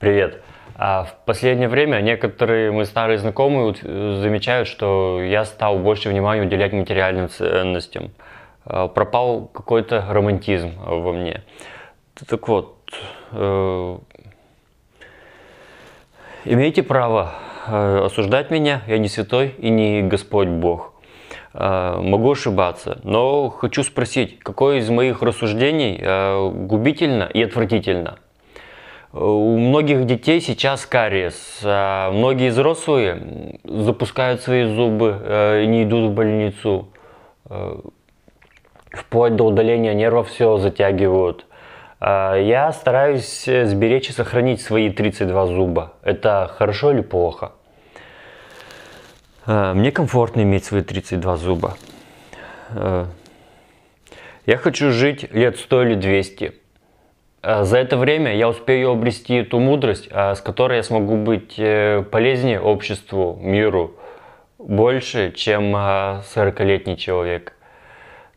Привет. А в последнее время некоторые мои старые знакомые э, замечают, что я стал больше внимания уделять материальным ценностям. А, пропал какой-то романтизм во мне. Так вот, э, имеете право э, осуждать меня, я не святой и не Господь Бог. А, могу ошибаться, но хочу спросить, какое из моих рассуждений губительно и отвратительно – у многих детей сейчас кариес. А многие взрослые запускают свои зубы, э, не идут в больницу. Э, вплоть до удаления нервов все затягивают. А я стараюсь сберечь и сохранить свои 32 зуба. Это хорошо или плохо? Э, мне комфортно иметь свои 32 зуба. Я хочу жить лет 100 или 200. Э, за это время я успею обрести ту мудрость, э, с которой я смогу быть э, полезнее обществу, миру, больше, чем 40-летний человек.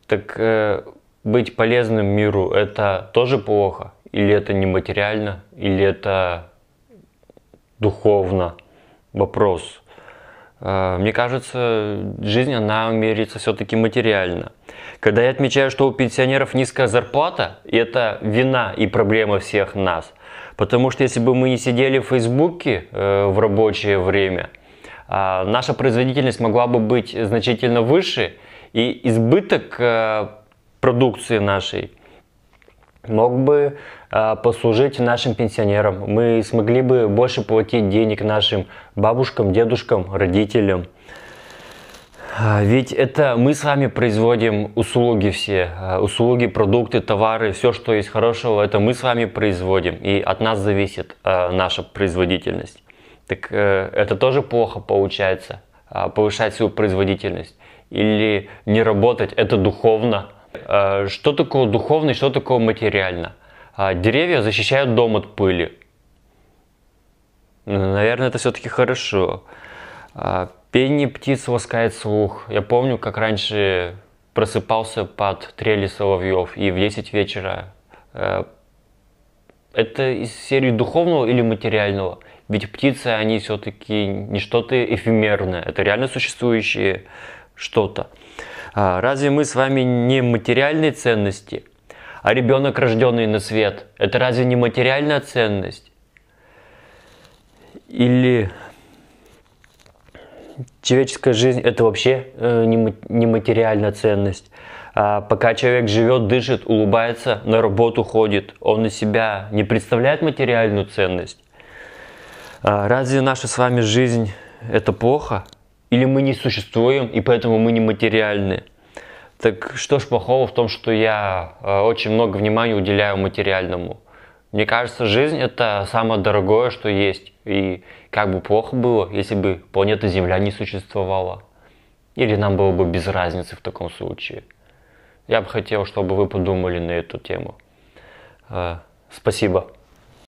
Так быть полезным миру – это тоже плохо? Или это нематериально, или это духовно? Вопрос. Э, мне кажется, жизнь, она меряется все-таки материально. Когда я отмечаю, что у пенсионеров низкая зарплата, это вина и проблема всех нас. Потому что если бы мы не сидели в Фейсбуке э, в рабочее время, а, наша производительность могла бы быть значительно выше, и избыток э, продукции нашей – мог бы а, послужить нашим пенсионерам. Мы смогли бы больше платить денег нашим бабушкам, дедушкам, родителям. А, ведь это мы с вами производим услуги все, а, услуги, продукты, товары, все, что есть хорошего, это мы с вами производим, и от нас зависит наша производительность. Так э, это тоже плохо получается, повышать свою производительность. Или не работать, это духовно, а, что такое духовно что такое материально? А, деревья защищают дом от пыли. Ну, наверное, это все-таки хорошо. А, пение птиц ласкает слух. Я помню, как раньше просыпался под трели соловьев и в 10 вечера. Это из серии духовного или материального? Ведь птицы, они все-таки не что-то эфемерное. Это реально существующее что-то. А, разве мы с вами не материальные ценности? А ребенок, рожденный на свет, это разве не материальная ценность? Или человеческая жизнь это вообще э, не материальная ценность? А пока человек живет, дышит, улыбается, на работу ходит, он из себя не представляет материальную ценность. А разве наша с вами жизнь это плохо? Или мы не существуем, и поэтому мы не материальны. Так что ж плохого в том, что я э, очень много внимания уделяю материальному? Мне кажется, жизнь это самое дорогое, что есть. И как бы плохо было, если бы планета Земля не существовала. Или нам было бы без разницы в таком случае. Я бы хотел, чтобы вы подумали на эту тему. Э, спасибо.